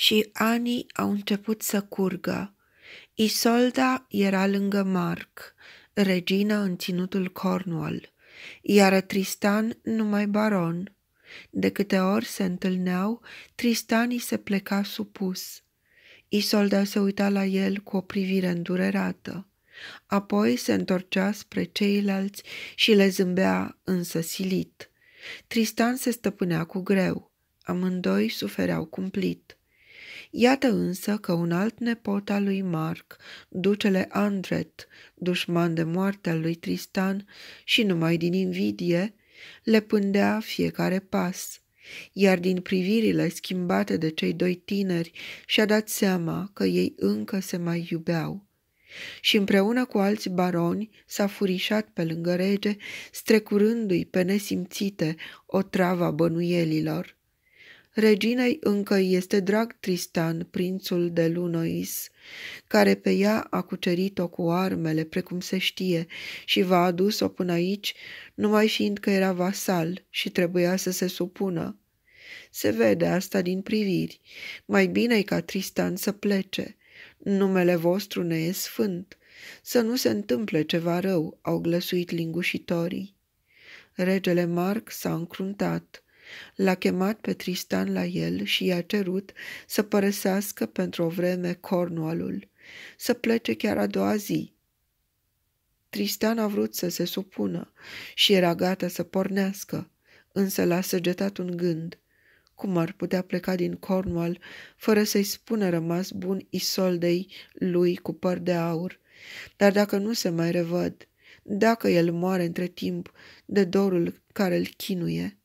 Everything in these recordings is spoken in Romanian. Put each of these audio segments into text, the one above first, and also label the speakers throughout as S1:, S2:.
S1: și anii au început să curgă. Isolda era lângă marc, regina în ținutul Cornwall, iar Tristan numai baron. De câte ori se întâlneau, i se pleca supus. Isolda se uita la el cu o privire îndurerată. Apoi se întorcea spre ceilalți și le zâmbea însă silit. Tristan se stăpânea cu greu. Amândoi sufereau cumplit. Iată însă că un alt nepot al lui Marc, ducele Andret, dușman de moarte al lui Tristan și numai din invidie, le pândea fiecare pas iar din privirile schimbate de cei doi tineri și-a dat seama că ei încă se mai iubeau. Și împreună cu alți baroni s-a furișat pe lângă rege, strecurându-i pe nesimțite o travă bănuielilor reginei încă este drag Tristan, prințul de Lunois, care pe ea a cucerit-o cu armele, precum se știe, și v-a adus-o până aici, numai fiindcă era vasal și trebuia să se supună. Se vede asta din priviri. Mai bine ca Tristan să plece. Numele vostru ne e sfânt. Să nu se întâmple ceva rău, au glăsuit lingușitorii. Regele Marc s-a încruntat. L-a chemat pe Tristan la el și i-a cerut să părăsească pentru o vreme Cornwallul, să plece chiar a doua zi. Tristan a vrut să se supună și era gata să pornească, însă l-a săgetat un gând. Cum ar putea pleca din Cornwall fără să-i spună rămas bun Isoldei lui cu păr de aur? Dar dacă nu se mai revăd, dacă el moare între timp de dorul care îl chinuie,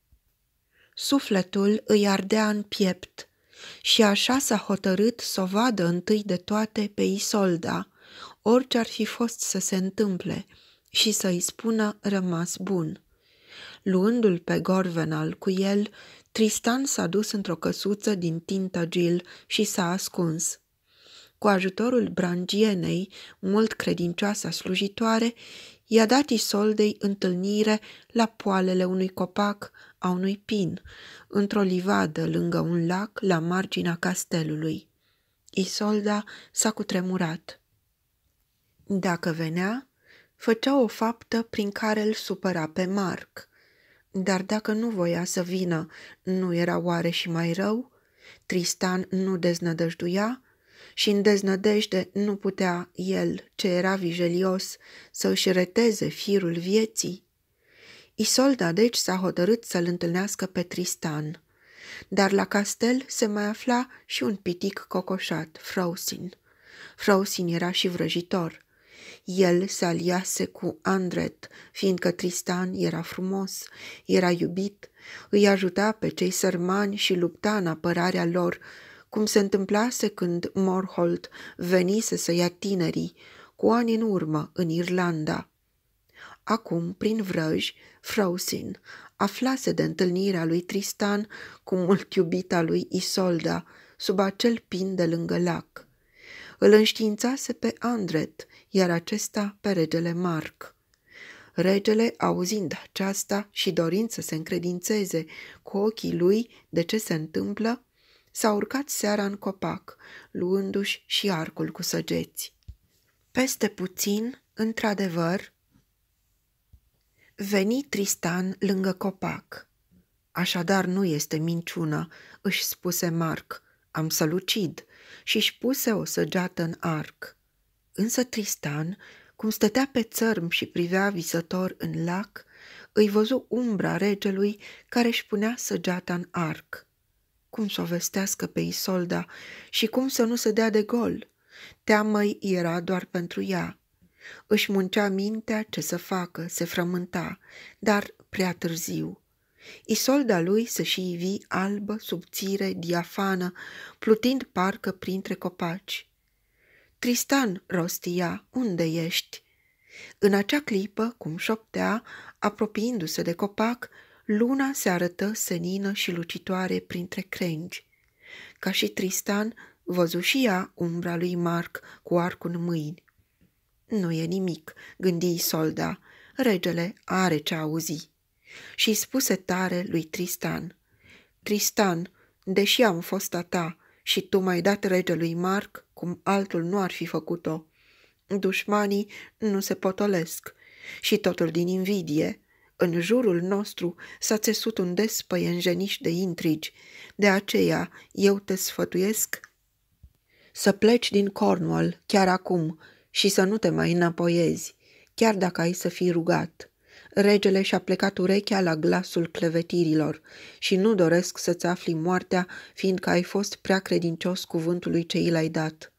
S1: Sufletul îi ardea în piept și așa s-a hotărât să o vadă întâi de toate pe Isolda, orice ar fi fost să se întâmple, și să-i spună rămas bun. Luându-l pe Gorvenal cu el, Tristan s-a dus într-o căsuță din Tintagil și s-a ascuns. Cu ajutorul brangienei, mult credincioasa slujitoare, i-a dat Isoldei întâlnire la poalele unui copac a unui pin, într-o livadă lângă un lac la marginea castelului. Isolda s-a cutremurat. Dacă venea, făcea o faptă prin care îl supăra pe Marc. Dar dacă nu voia să vină, nu era oare și mai rău? Tristan nu deznădăjduia și în deznădejde nu putea el, ce era vijelios, să își reteze firul vieții? Isolda deci s-a hotărât să-l întâlnească pe Tristan. Dar la castel se mai afla și un pitic cocoșat, Frausin. Frausin era și vrăjitor. El se aliase cu Andret, fiindcă Tristan era frumos, era iubit, îi ajuta pe cei sărmani și lupta în apărarea lor, cum se întâmplase când Morholt venise să ia tinerii, cu ani în urmă, în Irlanda. Acum, prin vrăji, Frausin aflase de întâlnirea lui Tristan cu mult iubita lui Isolda sub acel pin de lângă lac. Îl înștiințase pe Andret, iar acesta pe regele Marc. Regele, auzind aceasta și dorind să se încredințeze cu ochii lui de ce se întâmplă, s-a urcat seara în copac, luându-și și arcul cu săgeți. Peste puțin, într-adevăr, Veni Tristan lângă copac. Așadar nu este minciună, își spuse Marc, am să-l ucid, și-și puse o săgeată în arc. Însă Tristan, cum stătea pe țărm și privea visător în lac, îi văzu umbra regelui care își punea săgeata în arc. Cum să o vestească pe Isolda și cum să nu se dea de gol? Teamă-i era doar pentru ea. Își muncea mintea ce să facă, se frământa, dar prea târziu. Isolda lui se și ivi albă, subțire, diafană, plutind parcă printre copaci. Tristan, rostia, unde ești? În acea clipă, cum șoptea, apropiindu-se de copac, luna se arătă senină și lucitoare printre crengi. Ca și Tristan, văzu și ea umbra lui Marc cu arcul în mâini. Nu e nimic, gândi solda. regele are ce auzi. Și spuse tare lui Tristan, Tristan, deși am fost a ta și tu m-ai dat regelui Marc, cum altul nu ar fi făcut-o, dușmanii nu se potolesc și totul din invidie. În jurul nostru s-a țesut un despăienjeniș de intrigi, de aceea eu te sfătuiesc să pleci din Cornwall chiar acum și să nu te mai înapoiezi, chiar dacă ai să fii rugat. Regele și-a plecat urechea la glasul clevetirilor și nu doresc să-ți afli moartea, fiindcă ai fost prea credincios cuvântului ce i l-ai dat.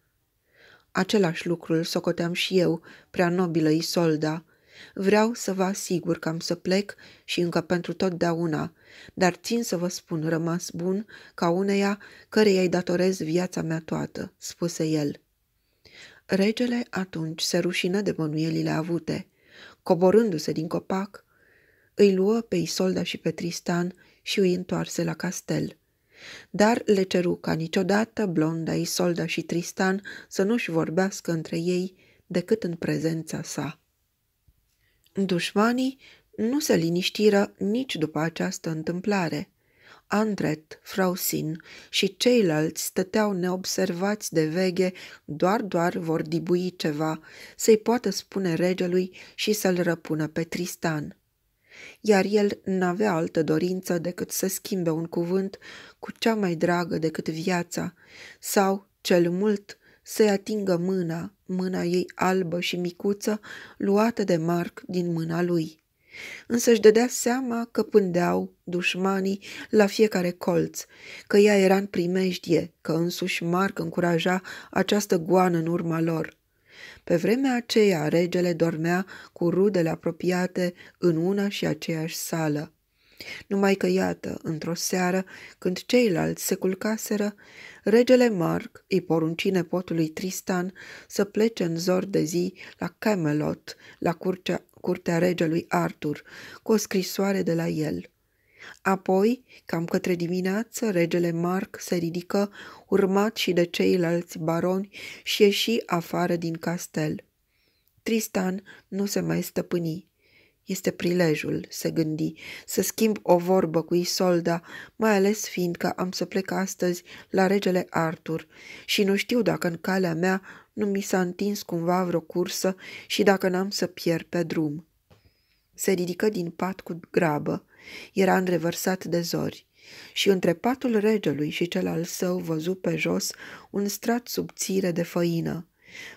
S1: Același lucru îl socoteam și eu, prea nobilă Isolda. Vreau să vă asigur că am să plec și încă pentru totdeauna, dar țin să vă spun rămas bun ca uneia căreia îi datorez viața mea toată, spuse el. Regele atunci se rușină de bănuielile avute. Coborându-se din copac, îi luă pe Isolda și pe Tristan și îi întoarse la castel. Dar le ceru ca niciodată blonda Isolda și Tristan să nu-și vorbească între ei decât în prezența sa. Dușmanii nu se liniștiră nici după această întâmplare. Andret, Frausin și ceilalți stăteau neobservați de veghe, doar doar vor dibui ceva, să-i poată spune regelui și să-l răpună pe Tristan. Iar el n-avea altă dorință decât să schimbe un cuvânt cu cea mai dragă decât viața, sau, cel mult, să-i atingă mâna, mâna ei albă și micuță, luată de Marc din mâna lui însă își dădea seama că pândeau dușmanii la fiecare colț, că ea era în primejdie, că însuși Marc încuraja această goană în urma lor. Pe vremea aceea, regele dormea cu rudele apropiate în una și aceeași sală. Numai că, iată, într-o seară, când ceilalți se culcaseră, regele Marc îi porunci nepotului Tristan să plece în zor de zi la Camelot, la curtea curtea regelui Arthur, cu o scrisoare de la el. Apoi, cam către dimineață, regele Mark se ridică, urmat și de ceilalți baroni, și ieși afară din castel. Tristan nu se mai stăpâni. Este prilejul, se gândi, să schimb o vorbă cu Isolda, mai ales fiindcă am să plec astăzi la regele Arthur, și nu știu dacă în calea mea nu mi s-a întins cumva vreo cursă și dacă n-am să pierd pe drum. Se ridică din pat cu grabă, era îndrevărsat de zori și între patul regelui și cel al său văzu pe jos un strat subțire de făină.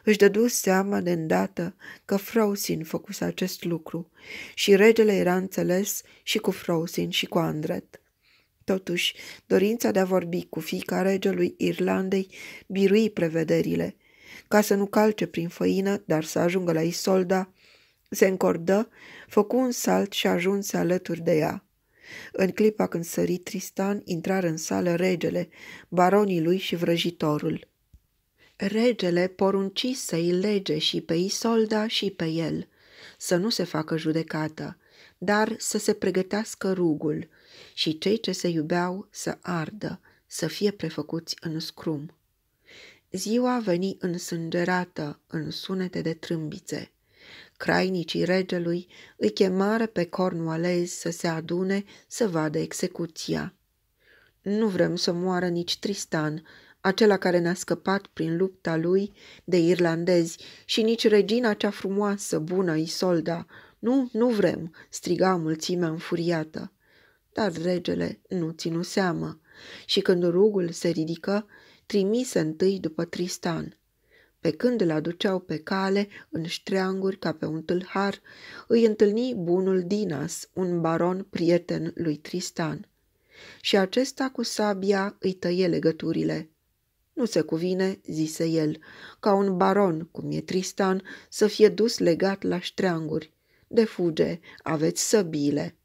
S1: Își dădu seama de îndată că Frosin făcuse acest lucru și regele era înțeles și cu Frosin și cu Andret. Totuși, dorința de a vorbi cu fica regelui Irlandei birui prevederile ca să nu calce prin făină, dar să ajungă la Isolda, se încordă, făcu un salt și ajunse alături de ea. În clipa când sări Tristan, intrară în sală regele, baronii lui și vrăjitorul. Regele porunci să-i lege și pe Isolda și pe el, să nu se facă judecată, dar să se pregătească rugul și cei ce se iubeau să ardă, să fie prefăcuți în scrum. Ziua veni însângerată în sunete de trâmbițe. Crainicii regelui îi chemară pe cornualezi să se adune să vadă execuția. Nu vrem să moară nici Tristan, acela care ne-a scăpat prin lupta lui de irlandezi, și nici regina cea frumoasă, bună, Isolda. Nu, nu vrem, striga mulțimea înfuriată. Dar regele nu ținu seamă și când rugul se ridică, trimise întâi după Tristan. Pe când îl aduceau pe cale, în ștreanguri ca pe un tâlhar, îi întâlni bunul Dinas, un baron prieten lui Tristan. Și acesta cu sabia îi tăie legăturile. Nu se cuvine, zise el, ca un baron, cum e Tristan, să fie dus legat la ștreanguri. De fuge, aveți săbile.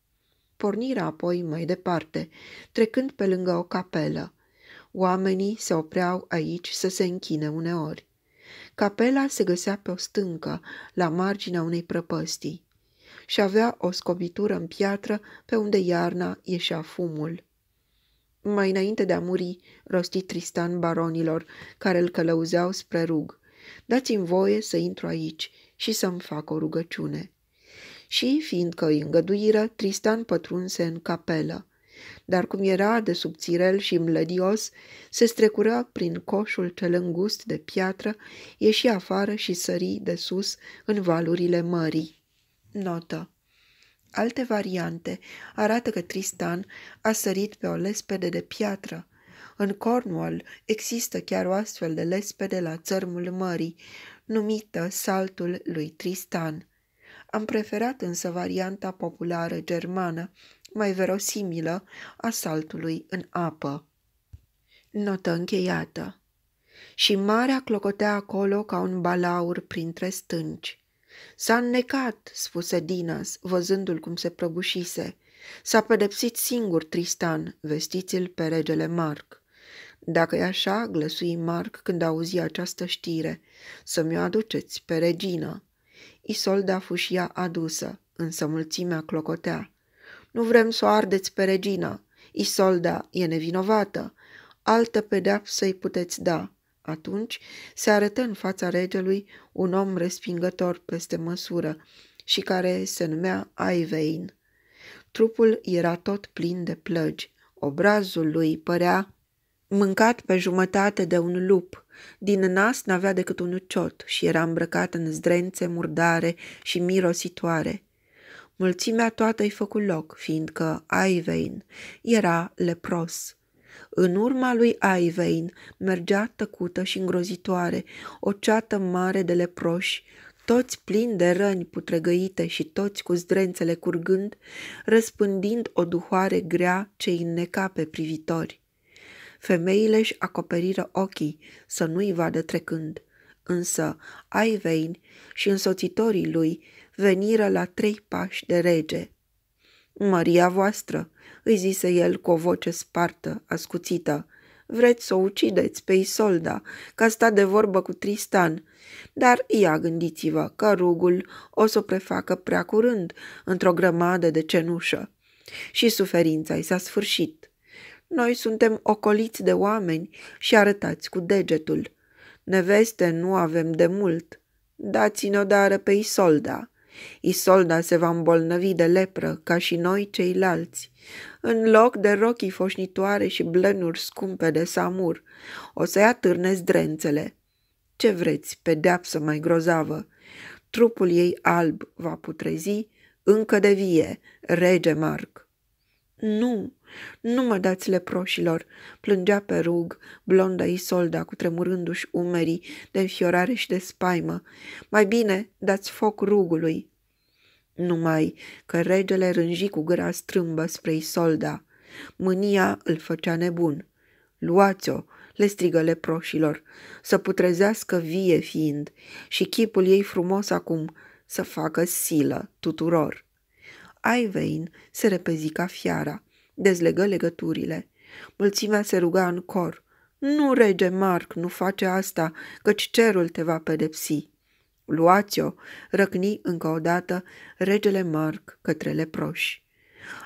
S1: Pornirea apoi mai departe, trecând pe lângă o capelă. Oamenii se opreau aici să se închine uneori. Capela se găsea pe o stâncă, la marginea unei prăpăstii, și avea o scobitură în piatră pe unde iarna ieșea fumul. Mai înainte de a muri, rosti Tristan baronilor, care îl călăuzeau spre rug. Dați-mi voie să intru aici și să-mi fac o rugăciune. Și, fiindcă îi îngăduiră, Tristan pătrunse în capelă dar cum era de subțirel și mlădios, se strecură prin coșul cel îngust de piatră, ieși afară și sări de sus în valurile mării. Notă Alte variante arată că Tristan a sărit pe o lespede de piatră. În Cornwall există chiar o astfel de lespede la țărmul mării, numită saltul lui Tristan. Am preferat însă varianta populară germană, mai verosimilă a saltului în apă. Notă încheiată. Și marea clocotea acolo ca un balaur printre stânci. S-a înnecat, spuse Dinas, văzându-l cum se prăbușise. S-a pedepsit singur Tristan, vestiți-l pe regele Marc. Dacă e așa, glăsui Marc când auzi această știre, să mi-o aduceți pe regină. Isolda fușia adusă, însă mulțimea clocotea. Nu vrem să o ardeți pe regină. Isolda e nevinovată. Altă pedeapsă îi puteți da. Atunci se arătă în fața regelui un om respingător peste măsură și care se numea Aivein. Trupul era tot plin de plăgi. Obrazul lui părea mâncat pe jumătate de un lup. Din nas n-avea decât un uciot și era îmbrăcat în zdrențe murdare și mirositoare. Mulțimea toată îi făcu loc, fiindcă Aivein era lepros. În urma lui Aivein mergea tăcută și îngrozitoare o ceată mare de leproși, toți plini de răni putregăite și toți cu zdrențele curgând, răspândind o duhoare grea ce îi înneca pe privitori. Femeile își acoperiră ochii să nu-i vadă trecând, însă Aivein și însoțitorii lui veniră la trei pași de rege. Măria voastră, îi zise el cu o voce spartă, ascuțită, vreți să o ucideți pe Isolda, ca sta de vorbă cu Tristan. Dar ia gândiți-vă că rugul o să o prefacă prea curând într-o grămadă de cenușă. Și suferința i s-a sfârșit. Noi suntem ocoliți de oameni și arătați cu degetul. Neveste nu avem de mult. Dați-ne o dară pe Isolda. Isolda se va îmbolnăvi de lepră, ca și noi ceilalți. În loc de rochii foșnitoare și blănuri scumpe de samur, o să ia târne zdrențele. Ce vreți, pedeapsă mai grozavă? Trupul ei alb va putrezi, încă de vie, rege Marc. Nu, nu mă dați leproșilor!" Plângea pe rug, blonda Isolda, cu tremurându-și umerii de înfiorare și de spaimă. Mai bine dați foc rugului!" Numai că regele rânji cu gâra strâmbă spre Isolda. Mânia îl făcea nebun. Luați-o!" le strigă leproșilor, să putrezească vie fiind, și chipul ei frumos acum să facă silă tuturor. Aivein se repezi ca fiara dezlegă legăturile. Mulțimea se ruga în cor. Nu, rege Marc, nu face asta, căci cerul te va pedepsi. Luați-o, răcni încă o dată regele Marc către leproși.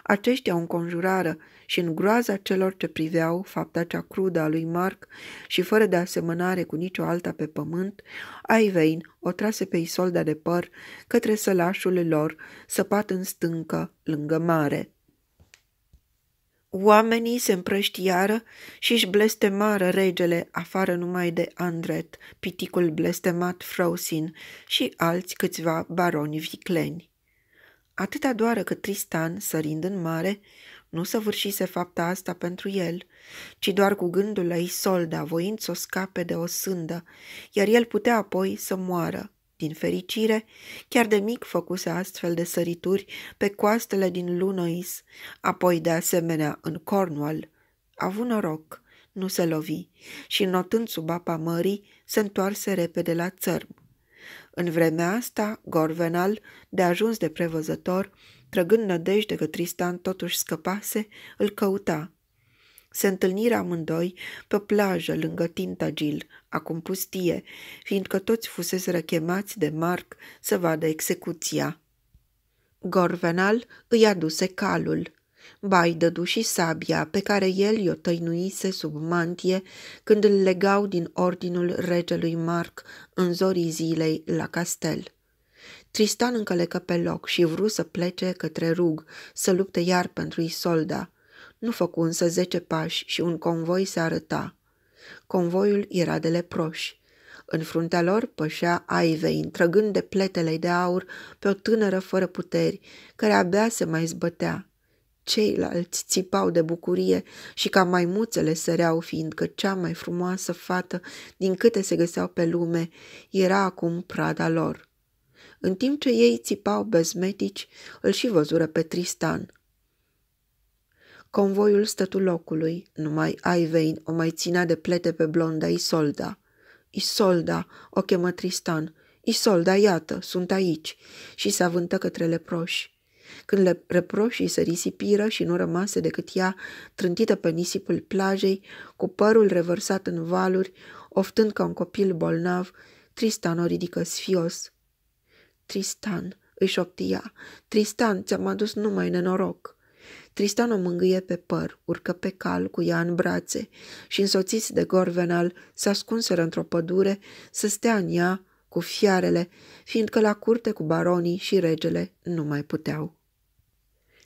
S1: Aceștia o înconjurară și în groaza celor ce priveau fapta cea crudă a lui Marc și fără de asemănare cu nicio alta pe pământ, Aivein o trase pe Isolda de păr către sălașul lor, săpat în stâncă, lângă mare. Oamenii se împrăștiară și își blestemară regele afară numai de Andret, piticul blestemat Frosin și alți câțiva baroni vicleni. Atâta doară că Tristan, sărind în mare, nu săvârșise fapta asta pentru el, ci doar cu gândul la Isolda, voind să o scape de o sândă, iar el putea apoi să moară. Din fericire, chiar de mic făcuse astfel de sărituri pe coastele din Lunois, apoi de asemenea în Cornwall. A avut noroc, nu se lovi și, notând sub apa mării, se întoarse repede la țărm. În vremea asta, Gorvenal, de ajuns de prevăzător, trăgând nădejde că Tristan totuși scăpase, îl căuta – se întâlnirea amândoi pe plajă lângă Tintagil, acum pustie, fiindcă toți fusese răchemați de Marc să vadă execuția. Gorvenal îi aduse calul. Bai dădu și sabia pe care el i-o tăinuise sub mantie când îl legau din ordinul regelui Marc în zorii zilei la castel. Tristan încălecă pe loc și vru să plece către rug, să lupte iar pentru Isolda – nu făcu însă zece pași și un convoi se arăta. Convoiul era de leproși. În fruntea lor pășea Aivei, întrăgând de pletele de aur pe o tânără fără puteri, care abia se mai zbătea. Ceilalți țipau de bucurie și ca maimuțele săreau, fiindcă cea mai frumoasă fată din câte se găseau pe lume era acum prada lor. În timp ce ei țipau bezmetici, îl și văzură pe Tristan – Convoiul stătu locului, numai Aivein o mai ținea de plete pe blonda Isolda. Isolda, o chemă Tristan. Isolda, iată, sunt aici. Și se avântă către leproși. Când le reproșii se risipiră și nu rămase decât ea, trântită pe nisipul plajei, cu părul revărsat în valuri, oftând ca un copil bolnav, Tristan o ridică sfios. Tristan, își optia, Tristan, ți-am adus numai nenoroc. Tristan o mângâie pe păr, urcă pe cal cu ea în brațe și, însoțiți de Gorvenal, se ascunseră într-o pădure să stea în ea cu fiarele, fiindcă la curte cu baronii și regele nu mai puteau.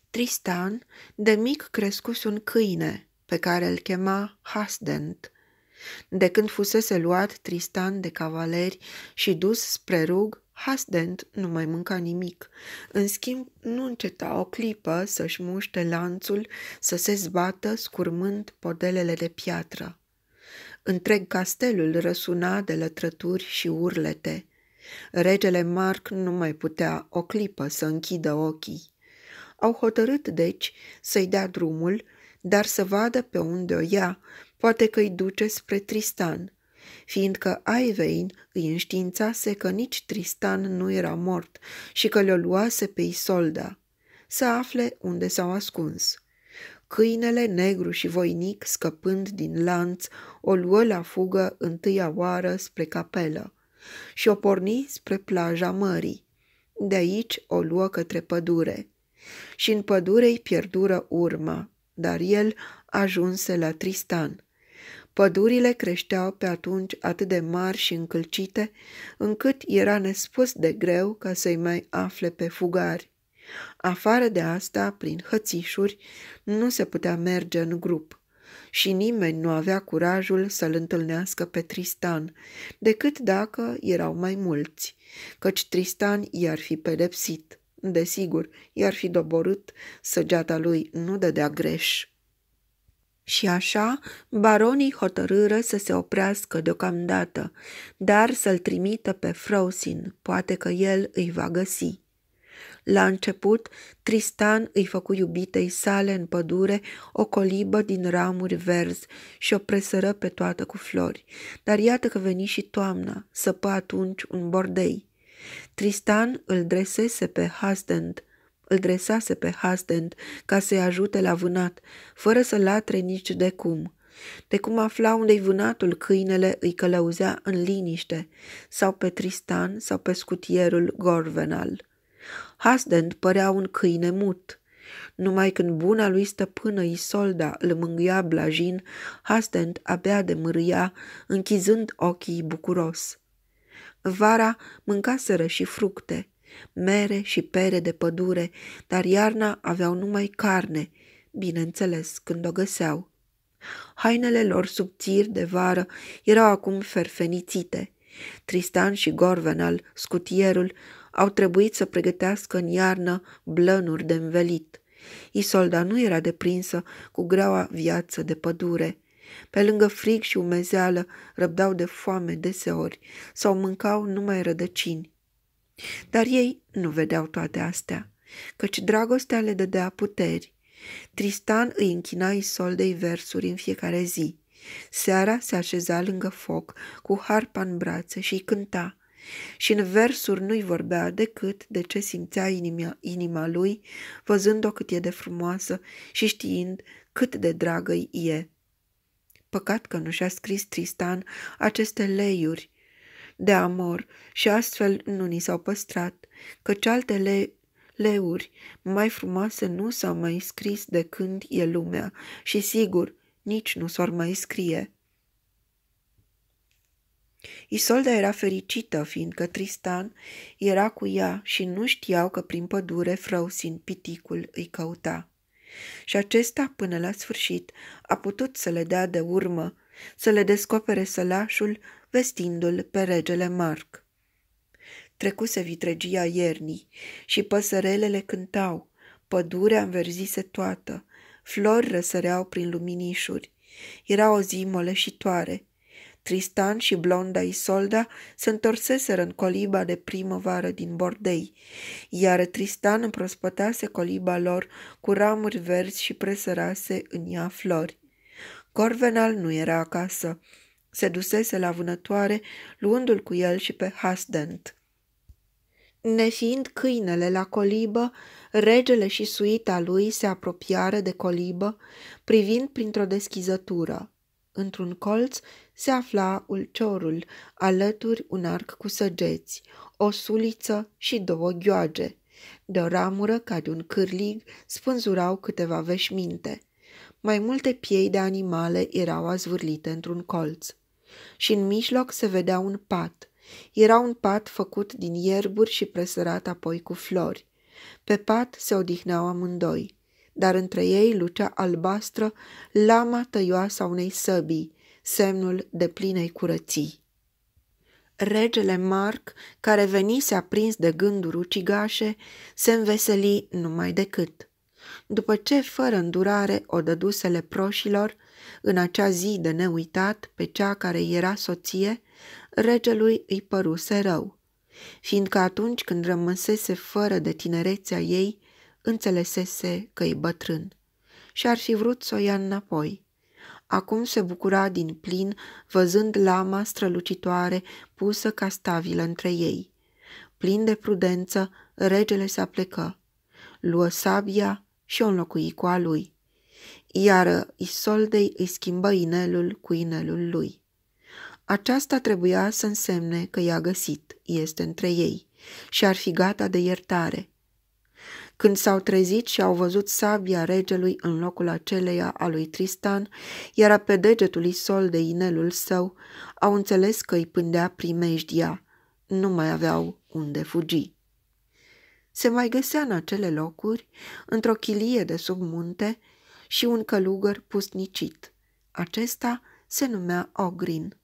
S1: Tristan, de mic crescus un câine, pe care îl chema Hasdent. De când fusese luat Tristan de cavaleri și dus spre rug, Hasdent nu mai mânca nimic. În schimb, nu înceta o clipă să-și muște lanțul, să se zbată, scurmând podelele de piatră. Întreg castelul răsuna de lătrături și urlete. Regele Marc nu mai putea o clipă să închidă ochii. Au hotărât, deci, să-i dea drumul, dar să vadă pe unde o ia, poate că i duce spre Tristan – fiindcă Aivein îi înștiințase că nici Tristan nu era mort și că le-o luase pe Isolda, să afle unde s-au ascuns. Câinele negru și voinic, scăpând din lanț, o luă la fugă întâia oară spre capelă și o porni spre plaja mării. De aici o luă către pădure. Și în pădure îi pierdură urma, dar el ajunse la Tristan. Pădurile creșteau pe atunci atât de mari și încălcite, încât era nespus de greu ca să-i mai afle pe fugari. Afară de asta, prin hățișuri, nu se putea merge în grup și nimeni nu avea curajul să-l întâlnească pe Tristan, decât dacă erau mai mulți, căci Tristan i-ar fi pedepsit. Desigur, i-ar fi doborât, săgeata lui nu dădea greș. Și așa, baronii hotărâră să se oprească deocamdată, dar să-l trimită pe Frosin, poate că el îi va găsi. La început, Tristan îi făcu iubitei sale în pădure o colibă din ramuri verzi și o presără pe toată cu flori, dar iată că veni și toamna, săpă atunci un bordei. Tristan îl dresese pe Hasdent, îl dresase pe Hastend ca să-i ajute la vânat, fără să latre nici de cum. De cum afla unde-i vânatul, câinele îi călăuzea în liniște, sau pe Tristan sau pe scutierul Gorvenal. Hasdend părea un câine mut. Numai când buna lui stăpână Isolda îl mângâia blajin, Hastend abia de mârâia, închizând ochii bucuros. Vara mâncaseră și fructe mere și pere de pădure, dar iarna aveau numai carne, bineînțeles, când o găseau. Hainele lor subțiri de vară erau acum ferfenițite. Tristan și Gorvenal, scutierul, au trebuit să pregătească în iarnă blănuri de învelit. Isolda nu era deprinsă cu greaua viață de pădure. Pe lângă frig și umezeală, răbdau de foame deseori sau mâncau numai rădăcini. Dar ei nu vedeau toate astea, căci dragostea le dădea puteri. Tristan îi închina Isoldei versuri în fiecare zi. Seara se așeza lângă foc, cu harpa în brațe și îi cânta. Și în versuri nu-i vorbea decât de ce simțea inima, inima lui, văzând-o cât e de frumoasă și știind cât de dragă-i e. Păcat că nu și-a scris Tristan aceste leiuri, de amor și astfel nu ni s-au păstrat, căci altele leuri mai frumoase nu s-au mai scris de când e lumea și sigur nici nu s-ar mai scrie. Isolda era fericită, fiindcă Tristan era cu ea și nu știau că prin pădure frăusin piticul îi căuta. Și acesta, până la sfârșit, a putut să le dea de urmă, să le descopere sălașul vestindu-l pe regele Marc. Trecuse vitregia iernii și păsărelele cântau, pădurea înverzise toată, flori răsăreau prin luminișuri. Era o zi moleșitoare. Tristan și blonda Isolda se întorseseră în coliba de primăvară din Bordei, iar Tristan împrospătase coliba lor cu ramuri verzi și presărase în ea flori. Corvenal nu era acasă se dusese la vânătoare, luându-l cu el și pe Hasdent. Nefiind câinele la colibă, regele și suita lui se apropiară de colibă, privind printr-o deschizătură. Într-un colț se afla ulciorul, alături un arc cu săgeți, o suliță și două gioage. De o ramură ca de un cârlig spânzurau câteva veșminte. Mai multe piei de animale erau azvârlite într-un colț și în mijloc se vedea un pat. Era un pat făcut din ierburi și presărat apoi cu flori. Pe pat se odihneau amândoi, dar între ei lucea albastră lama tăioasă a unei săbii, semnul de plinei curății. Regele Marc, care venise aprins de gânduri ucigașe, se înveseli numai decât. După ce, fără îndurare, o dăduse leproșilor, în acea zi de neuitat pe cea care era soție, regelui îi păruse rău, fiindcă atunci când rămăsese fără de tinerețea ei, înțelesese că e bătrân și ar fi vrut să o ia înapoi. Acum se bucura din plin văzând lama strălucitoare pusă ca stabilă între ei. Plin de prudență, regele se aplecă, luă sabia și o înlocui cu a lui iar Isoldei îi schimbă inelul cu inelul lui. Aceasta trebuia să însemne că i-a găsit, este între ei, și ar fi gata de iertare. Când s-au trezit și au văzut sabia regelui în locul aceleia a lui Tristan, iar pe degetul Isol de inelul său, au înțeles că îi pândea primejdia. Nu mai aveau unde fugi. Se mai găsea în acele locuri, într-o chilie de sub munte, și un călugăr pusnicit. Acesta se numea Ogrin.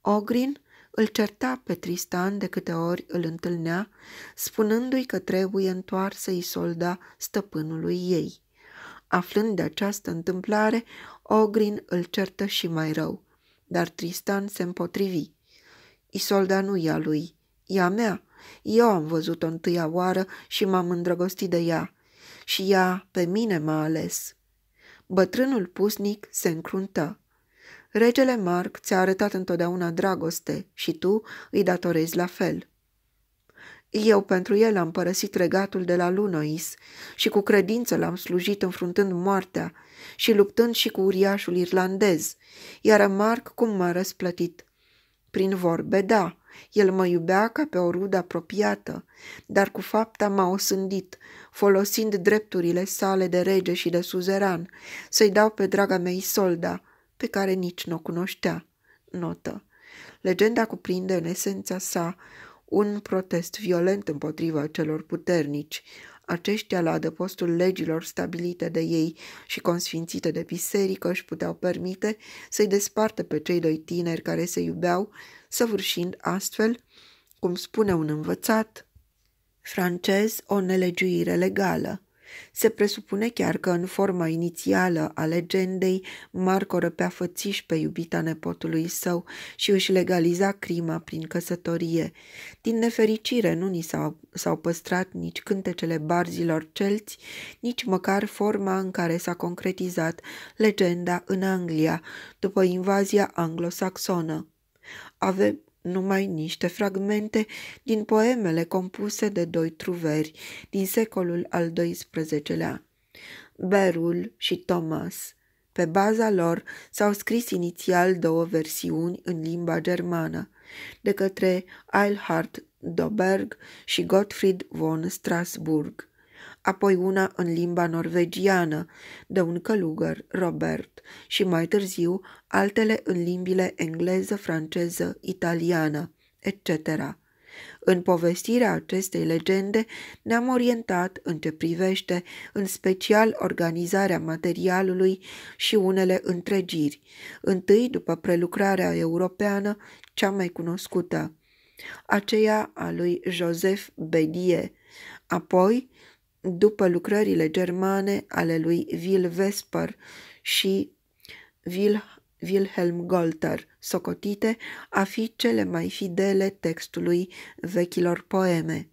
S1: Ogrin îl certa pe Tristan de câte ori îl întâlnea, spunându-i că trebuie întoarsă Isolda stăpânului ei. Aflând de această întâmplare, Ogrin îl certă și mai rău, dar Tristan se împotrivi. Isolda nu ia a lui, ea mea. Eu am văzut-o întâia oară și m-am îndrăgostit de ea. Și ea pe mine m-a ales. Bătrânul pusnic se încruntă. Regele Marc ți-a arătat întotdeauna dragoste și tu îi datorezi la fel. Eu pentru el am părăsit regatul de la Lunois și cu credință l-am slujit înfruntând moartea și luptând și cu uriașul irlandez, iar Marc cum m-a răsplătit? Prin vorbe, da, el mă iubea ca pe o rudă apropiată, dar cu fapta m-a osândit, folosind drepturile sale de rege și de suzeran, să-i dau pe draga mea Isolda, pe care nici nu o cunoștea. Notă. Legenda cuprinde în esența sa un protest violent împotriva celor puternici, aceștia la adăpostul legilor stabilite de ei și consfințite de biserică își puteau permite să-i despartă pe cei doi tineri care se iubeau, săvârșind astfel, cum spune un învățat, francez o nelegiuire legală. Se presupune chiar că în forma inițială a legendei, Marco răpea fățiș pe iubita nepotului său și își legaliza crima prin căsătorie. Din nefericire, nu ni s-au, s-au păstrat nici cântecele barzilor celți, nici măcar forma în care s-a concretizat legenda în Anglia, după invazia anglosaxonă. Avem numai niște fragmente din poemele compuse de doi truveri din secolul al XII-lea. Berul și Thomas. Pe baza lor s-au scris inițial două versiuni în limba germană, de către Eilhard Doberg și Gottfried von Strasburg apoi una în limba norvegiană, de un călugăr, Robert, și mai târziu altele în limbile engleză, franceză, italiană, etc. În povestirea acestei legende ne-am orientat în ce privește, în special, organizarea materialului și unele întregiri, întâi după prelucrarea europeană cea mai cunoscută, aceea a lui Joseph Bedie, apoi după lucrările germane ale lui Will Vesper și Wilhelm Golter, socotite a fi cele mai fidele textului vechilor poeme.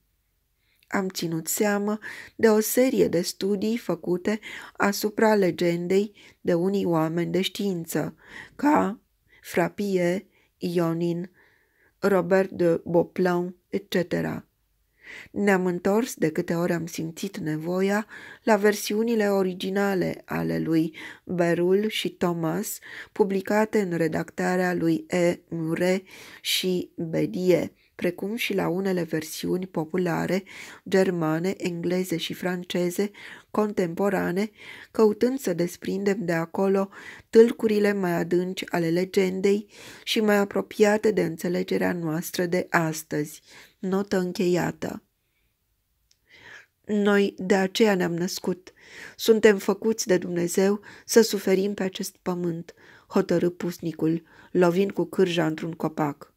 S1: Am ținut seamă de o serie de studii făcute asupra legendei de unii oameni de știință, ca Frapie, Ionin, Robert de Boplan, etc. Ne-am întors de câte ori am simțit nevoia la versiunile originale ale lui Berul și Thomas, publicate în redactarea lui E. Mure și Bedie, precum și la unele versiuni populare germane, engleze și franceze contemporane, căutând să desprindem de acolo tâlcurile mai adânci ale legendei și mai apropiate de înțelegerea noastră de astăzi. Notă încheiată. Noi de aceea ne-am născut. Suntem făcuți de Dumnezeu să suferim pe acest pământ, hotărâ pusnicul, lovind cu cârja într-un copac.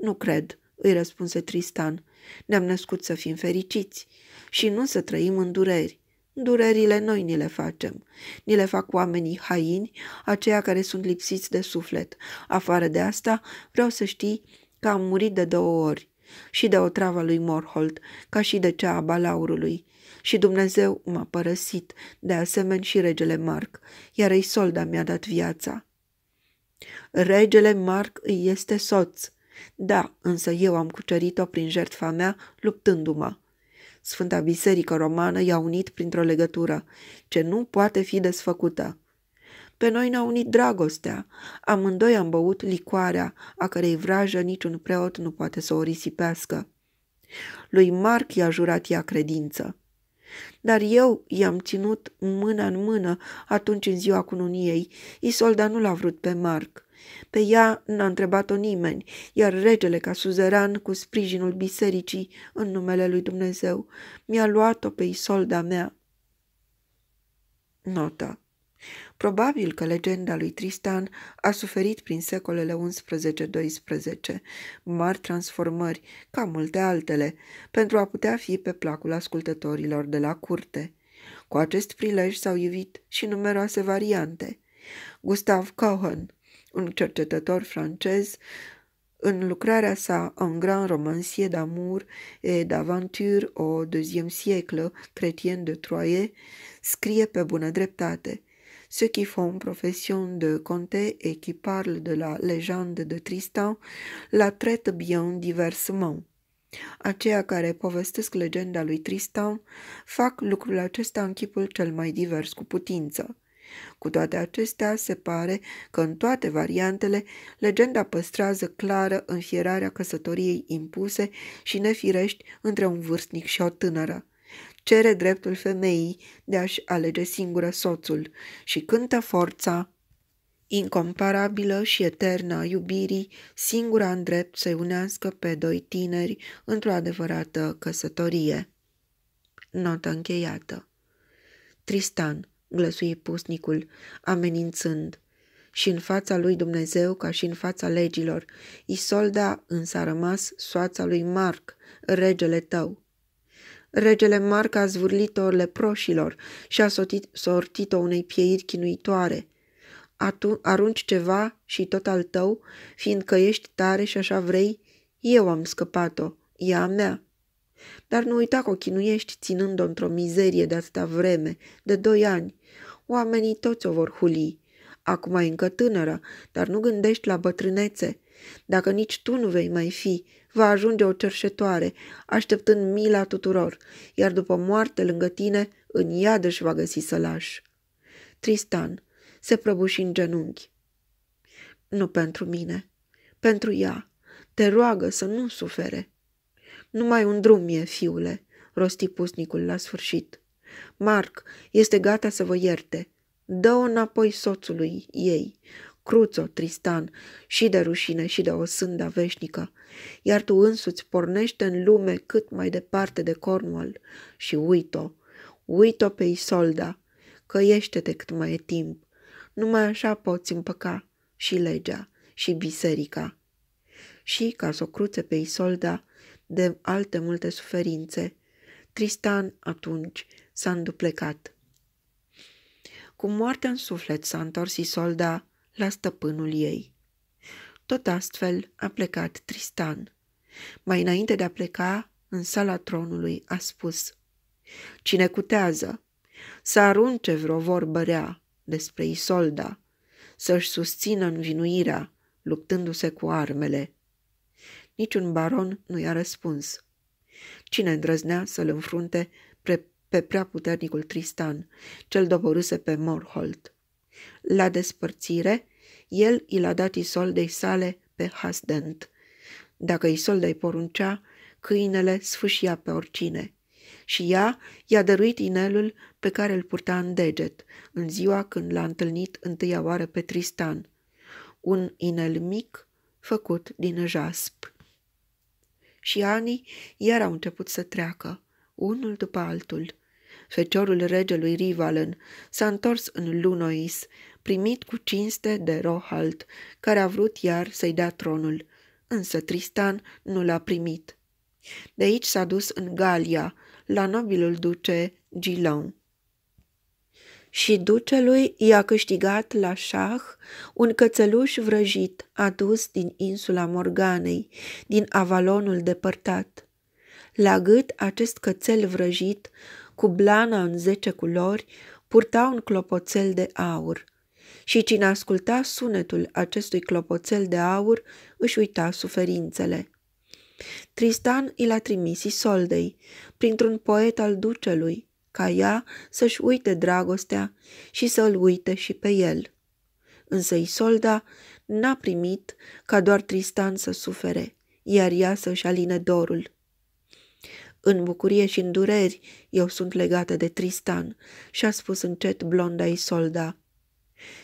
S1: Nu cred, îi răspunse Tristan. Ne-am născut să fim fericiți și nu să trăim în dureri. Durerile noi ni le facem. Ni le fac oamenii haini, aceia care sunt lipsiți de suflet. Afară de asta, vreau să știi că am murit de două ori și de o travă lui Morholt, ca și de cea a balaurului. Și Dumnezeu m-a părăsit, de asemenea și regele Marc, iar ei solda mi-a dat viața. Regele Marc îi este soț. Da, însă eu am cucerit-o prin jertfa mea, luptându-mă. Sfânta Biserică Romană i-a unit printr-o legătură, ce nu poate fi desfăcută. Pe noi ne-a unit dragostea. Amândoi am băut licoarea, a cărei vrajă niciun preot nu poate să o risipească. Lui Marc i-a jurat ea credință. Dar eu i-am ținut mână în mână atunci în ziua cununiei. Isolda nu l-a vrut pe Marc. Pe ea n-a întrebat-o nimeni, iar regele ca suzeran cu sprijinul bisericii în numele lui Dumnezeu mi-a luat-o pe Isolda mea. Notă Probabil că legenda lui Tristan a suferit prin secolele 11-12 mari transformări, ca multe altele, pentru a putea fi pe placul ascultătorilor de la curte. Cu acest prilej s-au iubit și numeroase variante. Gustav Cohen, un cercetător francez, în lucrarea sa Un grand romancier d'amour et d'aventure au deuxième siècle chrétien de Troyes, scrie pe bună dreptate – ceux qui font profession de conter et qui parlent de la légende de Tristan la traitent bien diversement. Aceia care povestesc legenda lui Tristan fac lucrul acesta în chipul cel mai divers cu putință. Cu toate acestea, se pare că în toate variantele, legenda păstrează clară înfierarea căsătoriei impuse și nefirești între un vârstnic și o tânără cere dreptul femeii de a-și alege singură soțul și cântă forța incomparabilă și eternă a iubirii, singura în drept să unească pe doi tineri într-o adevărată căsătorie. Nota încheiată. Tristan glăsui pusnicul, amenințând. Și în fața lui Dumnezeu, ca și în fața legilor, Isolda însă a rămas soața lui Marc, regele tău. Regele Marca a zvârlit-o leproșilor și a sortit-o unei pieiri chinuitoare. Atu- arunci ceva și tot al tău, fiindcă ești tare și așa vrei, eu am scăpat-o, ea a mea. Dar nu uita că o chinuiești ținând-o într-o mizerie de atâta vreme, de doi ani. Oamenii toți o vor huli. Acum e încă tânără, dar nu gândești la bătrânețe. Dacă nici tu nu vei mai fi, va ajunge o cerșetoare, așteptând mila tuturor, iar după moarte lângă tine, în iad își deci va găsi lași. Tristan se prăbuși în genunchi. Nu pentru mine, pentru ea. Te roagă să nu sufere. Numai un drum e, fiule, rosti pusnicul la sfârșit. Marc este gata să vă ierte. Dă-o înapoi soțului ei. Cruțo, Tristan, și de rușine și de o sânda veșnică, iar tu însuți pornește în lume cât mai departe de Cornwall și uit-o, uit-o pe Isolda, căiește-te cât mai e timp, numai așa poți împăca și legea și biserica. Și, ca să o cruțe pe Isolda, de alte multe suferințe, Tristan atunci s-a înduplecat. Cu moartea în suflet s-a întors Isolda la stăpânul ei. Tot astfel a plecat Tristan. Mai înainte de a pleca, în sala tronului a spus Cine cutează să arunce vreo vorbă rea despre Isolda, să-și susțină învinuirea, luptându-se cu armele. Niciun baron nu i-a răspuns. Cine îndrăznea să-l înfrunte pre- pe prea puternicul Tristan, cel doborâse pe Morholt? La despărțire, el i l-a dat Isoldei sale pe Hasdent. Dacă Isoldei poruncea, câinele sfâșia pe oricine. Și ea i-a dăruit inelul pe care îl purta în deget, în ziua când l-a întâlnit întâia oară pe Tristan. Un inel mic, făcut din jasp. Și anii iar au început să treacă, unul după altul, feciorul regelui Rivalen, s-a întors în Lunois, primit cu cinste de Rohalt, care a vrut iar să-i dea tronul, însă Tristan nu l-a primit. De aici s-a dus în Galia, la nobilul duce Gilon. Și ducelui i-a câștigat la șah un cățeluș vrăjit adus din insula Morganei, din Avalonul depărtat. La gât acest cățel vrăjit cu blana în zece culori, purta un clopoțel de aur. Și cine asculta sunetul acestui clopoțel de aur își uita suferințele. Tristan i l-a trimis Isoldei, printr-un poet al ducelui, ca ea să-și uite dragostea și să-l uite și pe el. Însă Isolda n-a primit ca doar Tristan să sufere, iar ea să-și aline dorul. În bucurie și în dureri eu sunt legată de Tristan, și-a spus încet blonda Isolda.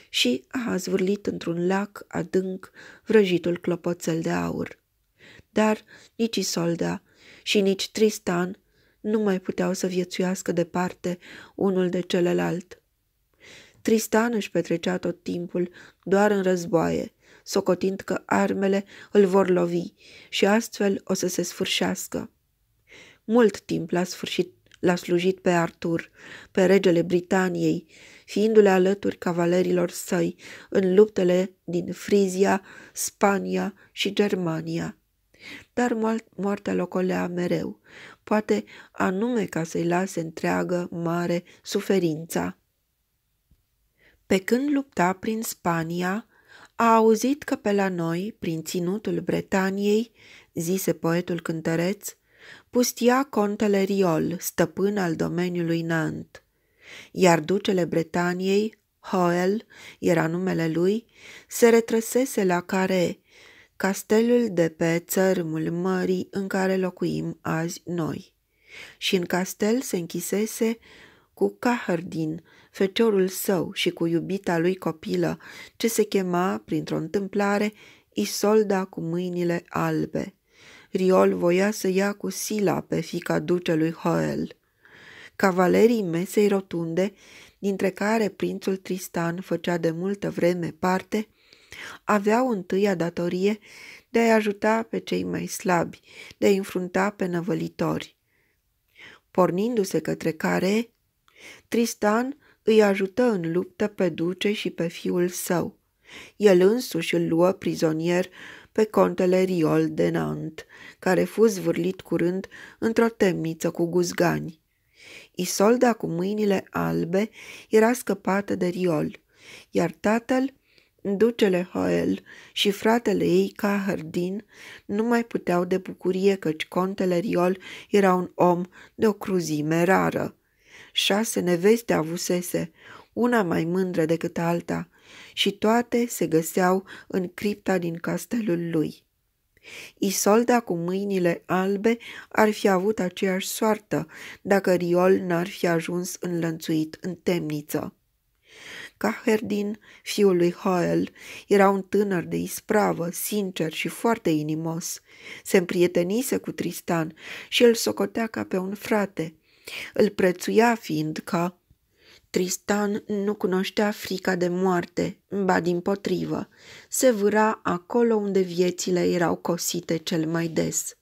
S1: Și a zvârlit într-un lac adânc vrăjitul clopoțel de aur. Dar nici Isolda și nici Tristan nu mai puteau să viețuiască departe unul de celălalt. Tristan își petrecea tot timpul doar în războaie, socotind că armele îl vor lovi și astfel o să se sfârșească. Mult timp la sfârșit l-a slujit pe Artur, pe regele Britaniei, fiindu-le alături cavalerilor săi în luptele din Frizia, Spania și Germania. Dar moartea locolea mereu, poate anume ca să-i lase întreagă mare suferința. Pe când lupta prin Spania, a auzit că pe la noi, prin ținutul Bretaniei, zise poetul cântăreț, pustia contele Riol, stăpân al domeniului Nant, iar ducele Bretaniei, Hoel, era numele lui, se retrăsese la Care, castelul de pe țărmul mării în care locuim azi noi. Și în castel se închisese cu Cahardin, feciorul său și cu iubita lui copilă, ce se chema, printr-o întâmplare, Isolda cu mâinile albe. Riol voia să ia cu sila pe fica ducelui Hoel. Cavalerii mesei rotunde, dintre care prințul Tristan făcea de multă vreme parte, aveau întâia datorie de a-i ajuta pe cei mai slabi, de a-i înfrunta pe năvălitori. Pornindu-se către care, Tristan îi ajută în luptă pe duce și pe fiul său. El însuși îl luă prizonier pe contele Riol de Nant, care fu zvârlit curând într-o temniță cu guzgani. Isolda cu mâinile albe era scăpată de Riol, iar tatăl, ducele Hoel și fratele ei Cahardin nu mai puteau de bucurie căci contele Riol era un om de o cruzime rară. Șase neveste avusese, una mai mândră decât alta, și toate se găseau în cripta din castelul lui. Isolda cu mâinile albe ar fi avut aceeași soartă dacă Riol n-ar fi ajuns înlănțuit în temniță. Caherdin, fiul lui Hoel, era un tânăr de ispravă, sincer și foarte inimos. Se împrietenise cu Tristan și îl socotea ca pe un frate. Îl prețuia fiind Tristan nu cunoștea frica de moarte, ba din potrivă, se vâra acolo unde viețile erau cosite cel mai des.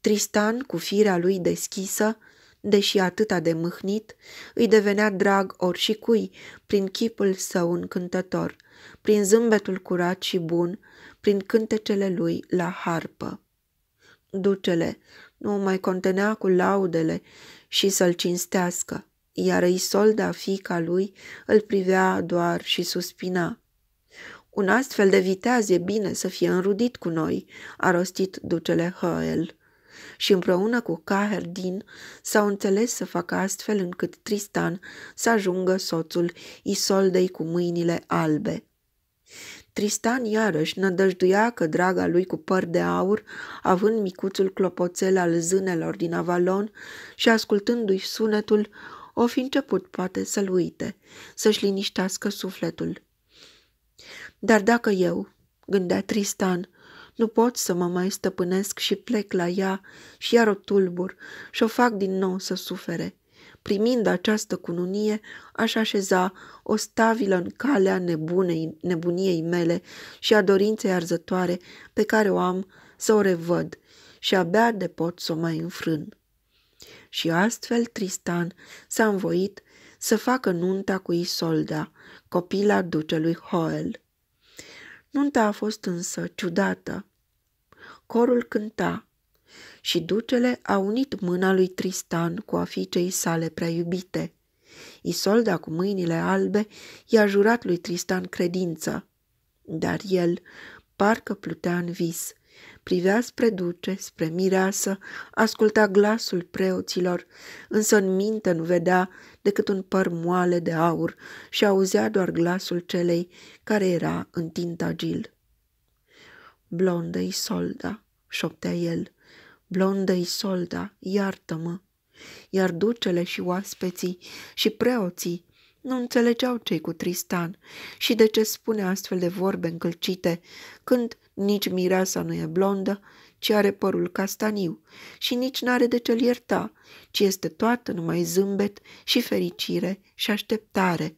S1: Tristan, cu firea lui deschisă, deși atâta de mâhnit, îi devenea drag oricui prin chipul său încântător, prin zâmbetul curat și bun, prin cântecele lui la harpă. Ducele nu mai contenea cu laudele și să-l cinstească iar Isolda, fica lui, îl privea doar și suspina. Un astfel de viteaz e bine să fie înrudit cu noi, a rostit ducele Hoel. Și împreună cu Caherdin s-au înțeles să facă astfel încât Tristan să ajungă soțul Isoldei cu mâinile albe. Tristan iarăși nădăjduia că draga lui cu păr de aur, având micuțul clopoțel al zânelor din Avalon și ascultându-i sunetul, o fi început poate să-l uite, să-și liniștească sufletul. Dar dacă eu, gândea Tristan, nu pot să mă mai stăpânesc și plec la ea și iar o tulbur și o fac din nou să sufere. Primind această cununie, aș așeza o stavilă în calea nebunei, nebuniei mele și a dorinței arzătoare pe care o am să o revăd și abia de pot să o mai înfrân și astfel Tristan s-a învoit să facă nunta cu Isolda, copila ducelui Hoel. Nunta a fost însă ciudată. Corul cânta și ducele a unit mâna lui Tristan cu a fiicei sale prea iubite. Isolda cu mâinile albe i-a jurat lui Tristan credință, dar el parcă plutea în vis – privea spre duce, spre mireasă, asculta glasul preoților, însă în minte nu vedea decât un păr moale de aur și auzea doar glasul celei care era în agil. Blondă solda, șoptea el, blondă solda, iartă-mă! Iar ducele și oaspeții și preoții nu înțelegeau cei cu Tristan și de ce spune astfel de vorbe încălcite, când nici mireasa nu e blondă, ci are părul castaniu și nici n-are de ce-l ierta, ci este toată numai zâmbet și fericire și așteptare.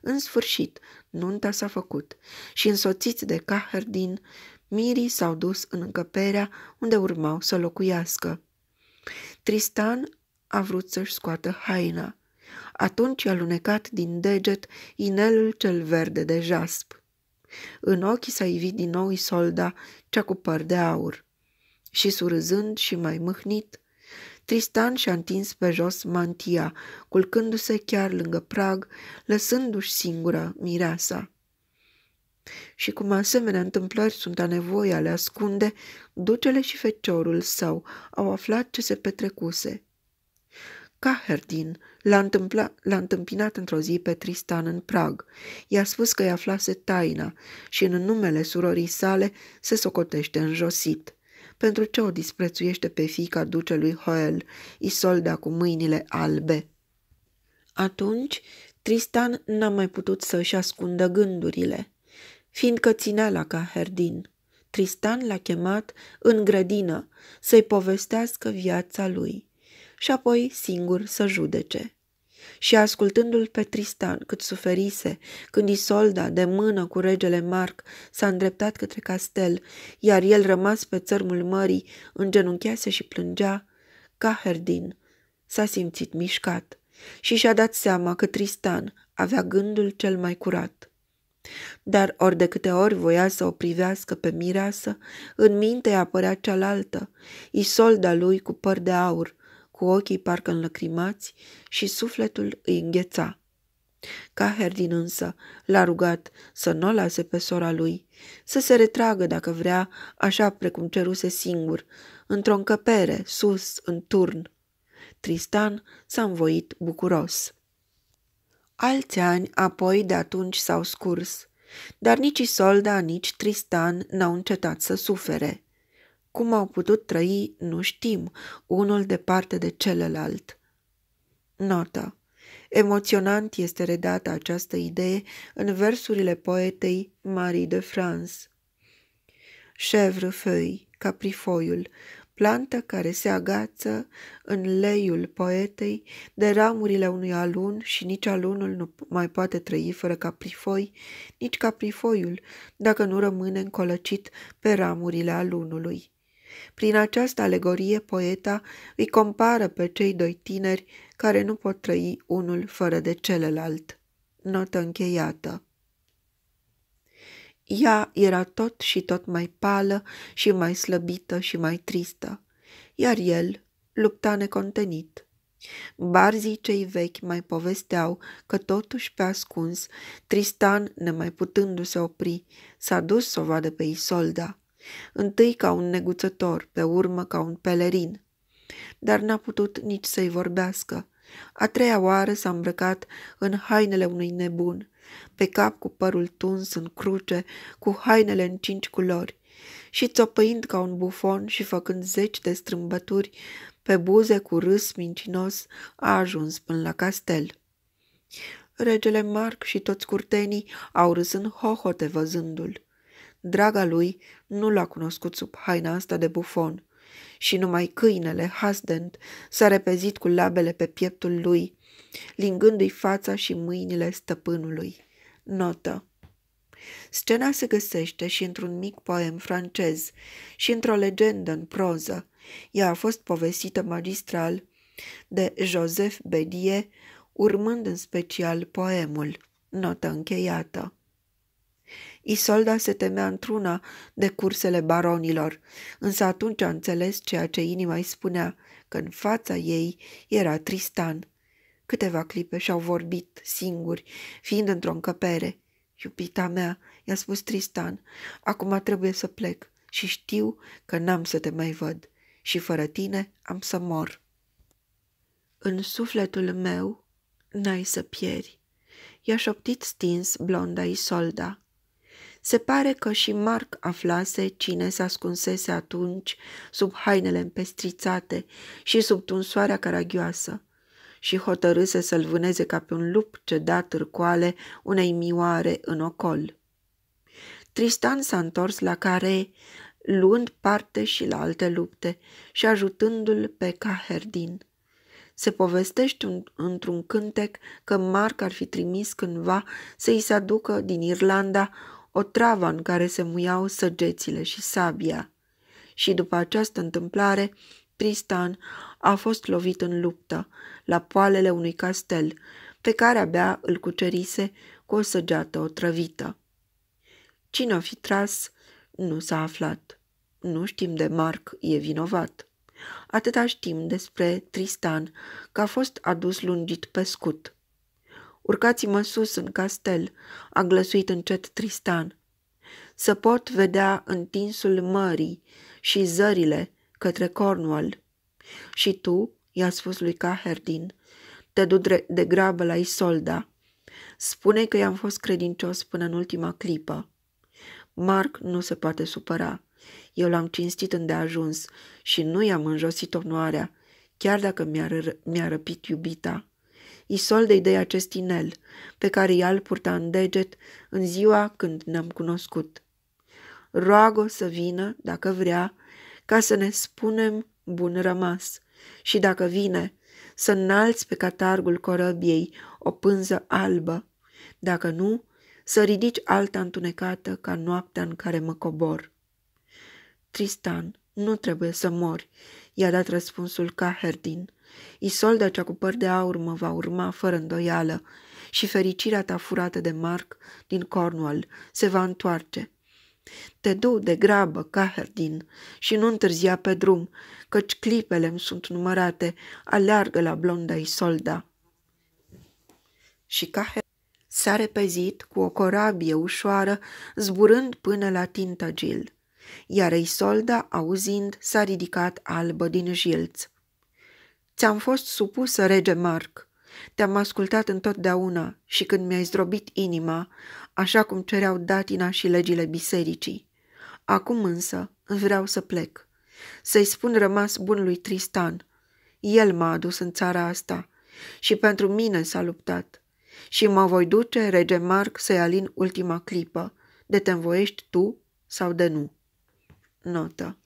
S1: În sfârșit, nunta s-a făcut și însoțiți de Caherdin, mirii s-au dus în încăperea unde urmau să locuiască. Tristan a vrut să-și scoată haina. Atunci a lunecat din deget inelul cel verde de jasp. În ochi s-a ivit din nou Isolda, cea cu păr de aur. Și surâzând și mai mâhnit, Tristan și-a întins pe jos mantia, culcându-se chiar lângă prag, lăsându-și singura mireasa. Și cum asemenea întâmplări sunt a nevoie a le ascunde, ducele și feciorul său au aflat ce se petrecuse. Caherdin L-a, întâmpla, l-a întâmpinat într-o zi pe Tristan în Prag. I-a spus că i aflase taina și în numele surorii sale se socotește înjosit. Pentru ce o disprețuiește pe fica ducelui Hoel, Isolda cu mâinile albe? Atunci, Tristan n-a mai putut să-și ascundă gândurile, fiindcă ținea la Caherdin. Tristan l-a chemat în grădină să-i povestească viața lui și apoi singur să judece și ascultându-l pe Tristan cât suferise, când Isolda, de mână cu regele Marc, s-a îndreptat către castel, iar el rămas pe țărmul mării, îngenunchease și plângea, Caherdin s-a simțit mișcat și și-a dat seama că Tristan avea gândul cel mai curat. Dar ori de câte ori voia să o privească pe mireasă, în minte apărea cealaltă, Isolda lui cu păr de aur, cu ochii parcă înlăcrimați și sufletul îi îngheța. Caherdin însă l-a rugat să nu o lase pe sora lui, să se retragă dacă vrea, așa precum ceruse singur, într-o încăpere, sus, în turn. Tristan s-a învoit bucuros. Alți ani apoi de atunci s-au scurs, dar nici Isolda, nici Tristan n-au încetat să sufere. Cum au putut trăi, nu știm, unul departe de celălalt. Notă. Emoționant este redată această idee în versurile poetei Marie de France. Chevre feuille, caprifoiul, plantă care se agață în leiul poetei de ramurile unui alun și nici alunul nu mai poate trăi fără caprifoi, nici caprifoiul, dacă nu rămâne încolăcit pe ramurile alunului. Prin această alegorie, poeta îi compară pe cei doi tineri care nu pot trăi unul fără de celălalt. Notă încheiată. Ea era tot și tot mai pală și mai slăbită și mai tristă, iar el lupta necontenit. Barzii cei vechi mai povesteau că totuși pe ascuns, Tristan, nemaiputându-se opri, s-a dus să o vadă pe Isolda întâi ca un neguțător, pe urmă ca un pelerin. Dar n-a putut nici să-i vorbească. A treia oară s-a îmbrăcat în hainele unui nebun, pe cap cu părul tuns în cruce, cu hainele în cinci culori, și țopăind ca un bufon și făcând zeci de strâmbături pe buze cu râs mincinos, a ajuns până la castel. Regele Marc și toți curtenii au râs în hohote văzându-l draga lui nu l-a cunoscut sub haina asta de bufon și numai câinele, Hasdent, s-a repezit cu labele pe pieptul lui, lingându-i fața și mâinile stăpânului. Notă Scena se găsește și într-un mic poem francez și într-o legendă în proză. Ea a fost povestită magistral de Joseph Bedie, urmând în special poemul. Notă încheiată. Isolda se temea într-una de cursele baronilor, însă atunci a înțeles ceea ce inima îi spunea, că în fața ei era Tristan. Câteva clipe și-au vorbit, singuri, fiind într-o încăpere. Iubita mea, i-a spus Tristan, acum trebuie să plec și știu că n-am să te mai văd și fără tine am să mor. În sufletul meu n-ai să pieri, i-a șoptit stins blonda Isolda. Se pare că și Marc aflase cine se ascunsese atunci sub hainele împestrițate și sub tunsoarea caragioasă și hotărâse să-l vâneze ca pe un lup ce da târcoale unei mioare în ocol. Tristan s-a întors la care, luând parte și la alte lupte și ajutându-l pe Caherdin. Se povestește un, într-un cântec că Marc ar fi trimis cândva să-i se aducă din Irlanda o travă în care se muiau săgețile și sabia. Și după această întâmplare, Tristan a fost lovit în luptă, la poalele unui castel, pe care abia îl cucerise cu o săgeată otrăvită. Cine o fi tras, nu s-a aflat. Nu știm de Marc e vinovat. Atâta știm despre Tristan că a fost adus lungit pe scut – Urcați-mă sus în castel, a glăsuit încet Tristan. Să pot vedea întinsul mării și zările către Cornwall. Și tu, i-a spus lui Caherdin, te du de grabă la Isolda. Spune că i-am fost credincios până în ultima clipă. Mark nu se poate supăra. Eu l-am cinstit îndeajuns și nu i-am înjosit onoarea, chiar dacă mi-a, mi-a răpit iubita. Isoldei de acest inel, pe care ea îl purta în deget în ziua când ne-am cunoscut. Roagă să vină, dacă vrea, ca să ne spunem bun rămas și dacă vine, să înalți pe catargul corăbiei o pânză albă, dacă nu, să ridici alta întunecată ca noaptea în care mă cobor. Tristan, nu trebuie să mori, i-a dat răspunsul Herdin. Isolda cea cu păr de aur mă va urma fără îndoială și fericirea ta furată de Mark din Cornwall se va întoarce. Te du de grabă, Caherdin, și nu întârzia pe drum, căci clipele îmi sunt numărate, aleargă la blonda Isolda. Și Caherdin s-a repezit cu o corabie ușoară, zburând până la Tintagil, iar Isolda, auzind, s-a ridicat albă din jilți. Ți-am fost supusă, rege Marc. Te-am ascultat întotdeauna și când mi-ai zdrobit inima, așa cum cereau datina și legile bisericii. Acum însă vreau să plec. Să-i spun rămas bunului Tristan. El m-a adus în țara asta și pentru mine s-a luptat. Și mă voi duce, rege Marc, să-i alin ultima clipă, de te învoiești tu sau de nu. Notă.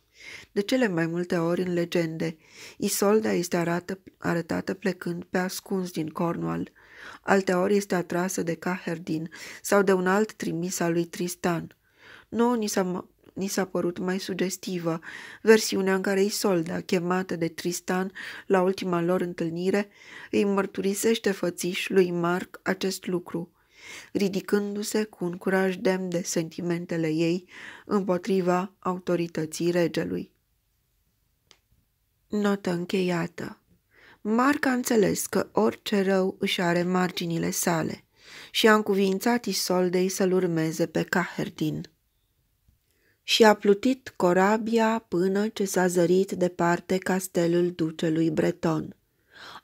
S1: De cele mai multe ori în legende, Isolda este arată, arătată plecând pe ascuns din Cornwall, Alte ori este atrasă de Caherdin sau de un alt trimis al lui Tristan. Nouă ni s-a, ni s-a părut mai sugestivă versiunea în care Isolda, chemată de Tristan la ultima lor întâlnire, îi mărturisește fățiș lui Marc acest lucru – ridicându-se cu un curaj demn de sentimentele ei împotriva autorității regelui. Notă încheiată Marc a înțeles că orice rău își are marginile sale și a încuvințat Isoldei să-l urmeze pe Caherdin. Și a plutit corabia până ce s-a zărit departe castelul ducelui Breton –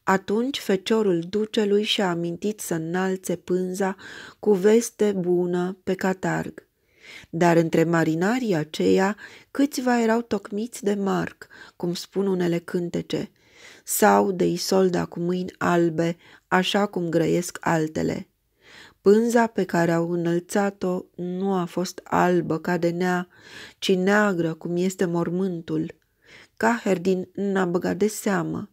S1: atunci feciorul ducelui și-a amintit să înalțe pânza cu veste bună pe catarg. Dar între marinarii aceia câțiva erau tocmiți de marc, cum spun unele cântece, sau de isolda cu mâini albe, așa cum grăiesc altele. Pânza pe care au înălțat-o nu a fost albă ca de nea, ci neagră cum este mormântul. Caherdin n-a băgat de seamă.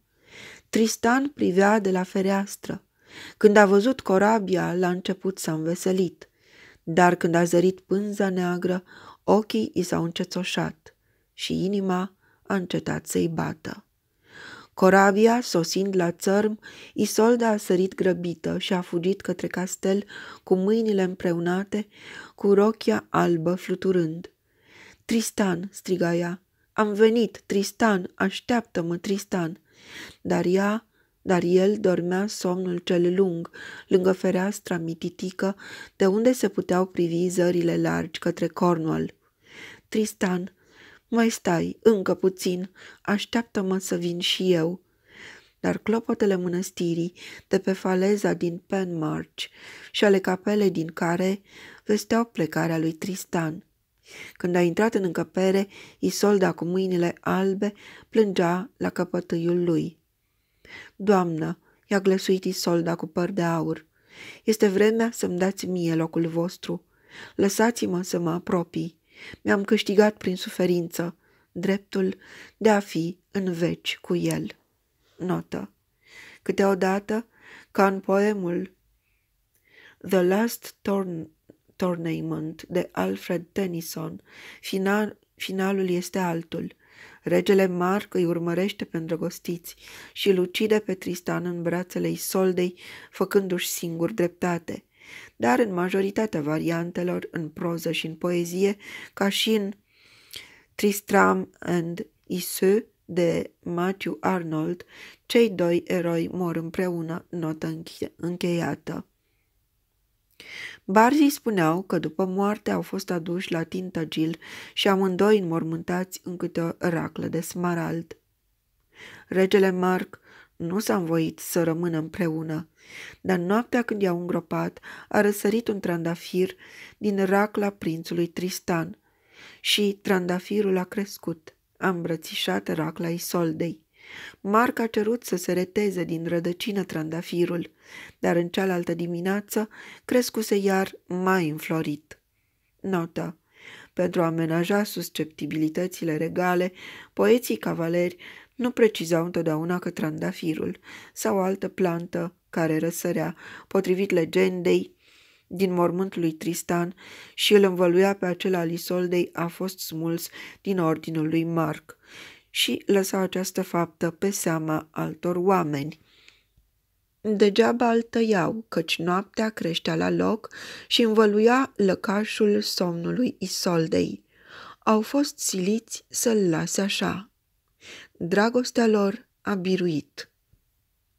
S1: Tristan privea de la fereastră. Când a văzut corabia, l-a început să a înveselit, dar când a zărit pânza neagră, ochii i s-au încețoșat și inima a încetat să-i bată. Corabia, sosind la țărm, Isolda a sărit grăbită și a fugit către castel cu mâinile împreunate, cu rochia albă fluturând. Tristan, striga ea, am venit, Tristan, așteaptă-mă, Tristan! Dar ea, dar el dormea somnul cel lung, lângă fereastra mititică, de unde se puteau privi zările largi către Cornwall. Tristan, mai stai, încă puțin, așteaptă-mă să vin și eu. Dar clopotele mănăstirii, de pe faleza din Penmarch și ale capelei din care vesteau plecarea lui Tristan. Când a intrat în încăpere, Isolda cu mâinile albe plângea la căpătâiul lui. Doamnă, i-a glăsuit Isolda cu păr de aur, este vremea să-mi dați mie locul vostru. Lăsați-mă să mă apropii. Mi-am câștigat prin suferință dreptul de a fi în veci cu el. Notă. Câteodată, ca în poemul The Last Turn Tournament de Alfred Tennyson, final, finalul este altul. Regele Marc îi urmărește pe îndrăgostiți și îl ucide pe Tristan în brațele Isoldei, făcându-și singur dreptate. Dar în majoritatea variantelor, în proză și în poezie, ca și în Tristram and Isu de Matthew Arnold, cei doi eroi mor împreună, notă încheiată. Barzii spuneau că după moarte au fost aduși la Tintagil și amândoi înmormântați în câte o raclă de smarald. Regele Marc nu s-a învoit să rămână împreună, dar noaptea când i-au îngropat a răsărit un trandafir din racla prințului Tristan și trandafirul a crescut, a îmbrățișat racla Isoldei. Marc a cerut să se reteze din rădăcină trandafirul, dar în cealaltă dimineață crescuse iar mai înflorit. Notă. Pentru a amenaja susceptibilitățile regale, poeții cavaleri nu precizau întotdeauna că trandafirul sau o altă plantă care răsărea, potrivit legendei, din mormântul lui Tristan și îl învăluia pe acela al Isoldei a fost smuls din ordinul lui Marc și lăsa această faptă pe seama altor oameni. Degeaba îl tăiau, căci noaptea creștea la loc și învăluia lăcașul somnului Isoldei. Au fost siliți să-l lase așa. Dragostea lor a biruit.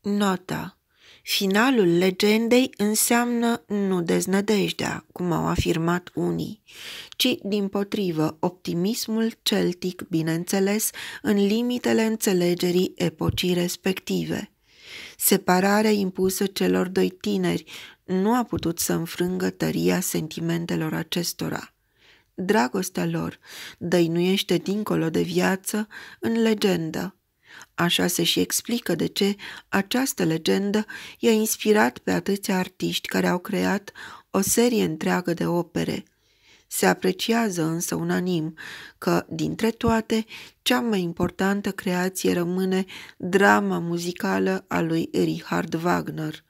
S1: Nota Finalul legendei înseamnă nu deznădejdea, cum au afirmat unii, ci, din potrivă, optimismul celtic, bineînțeles, în limitele înțelegerii epocii respective. Separarea impusă celor doi tineri nu a putut să înfrângă tăria sentimentelor acestora. Dragostea lor dăinuiește dincolo de viață în legendă, Așa se și explică de ce această legendă i-a inspirat pe atâția artiști care au creat o serie întreagă de opere. Se apreciază însă unanim că, dintre toate, cea mai importantă creație rămâne drama muzicală a lui Richard Wagner,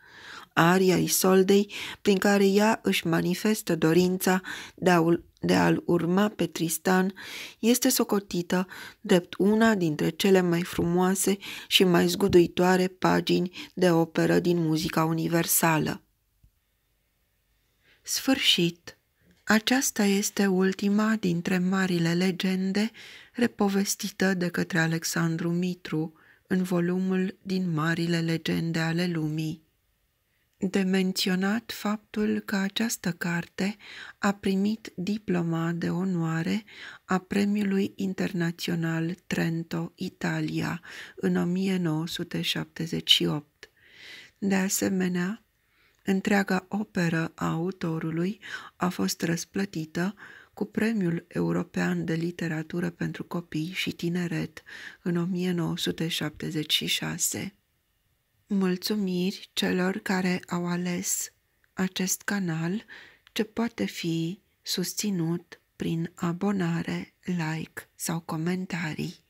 S1: aria Isoldei, prin care ea își manifestă dorința de a de a-l urma pe Tristan este socotită drept una dintre cele mai frumoase și mai zguduitoare pagini de operă din muzica universală. Sfârșit! Aceasta este ultima dintre marile legende repovestită de către Alexandru Mitru în volumul din Marile Legende ale Lumii de menționat faptul că această carte a primit diploma de onoare a Premiului Internațional Trento Italia în 1978. De asemenea, întreaga operă a autorului a fost răsplătită cu Premiul European de Literatură pentru Copii și Tineret în 1976. Mulțumiri celor care au ales acest canal ce poate fi susținut prin abonare, like sau comentarii.